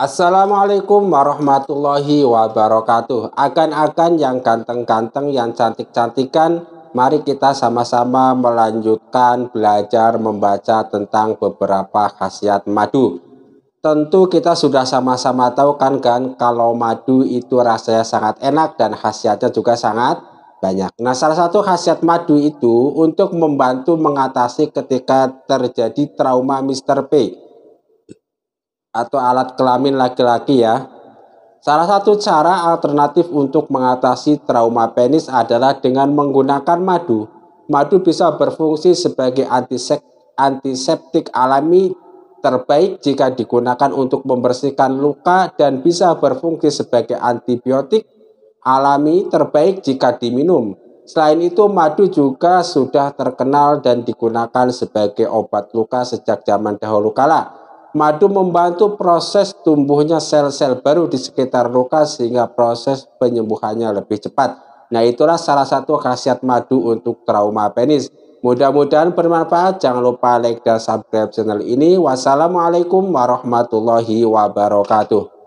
Assalamualaikum warahmatullahi wabarakatuh. Akan-akan yang ganteng-ganteng, yang cantik-cantikan, mari kita sama-sama melanjutkan belajar membaca tentang beberapa khasiat madu. Tentu kita sudah sama-sama tahu kan kan kalau madu itu rasanya sangat enak dan khasiatnya juga sangat banyak. Nah, salah satu khasiat madu itu untuk membantu mengatasi ketika terjadi trauma Mr. P atau alat kelamin laki-laki ya. Salah satu cara alternatif untuk mengatasi trauma penis adalah dengan menggunakan madu. Madu bisa berfungsi sebagai antisek, antiseptik alami terbaik jika digunakan untuk membersihkan luka dan bisa berfungsi sebagai antibiotik alami terbaik jika diminum. Selain itu, madu juga sudah terkenal dan digunakan sebagai obat luka sejak zaman dahulu kala. Madu membantu proses tumbuhnya sel-sel baru di sekitar luka sehingga proses penyembuhannya lebih cepat. Nah itulah salah satu khasiat madu untuk trauma penis. Mudah-mudahan bermanfaat. Jangan lupa like dan subscribe channel ini. Wassalamualaikum warahmatullahi wabarakatuh.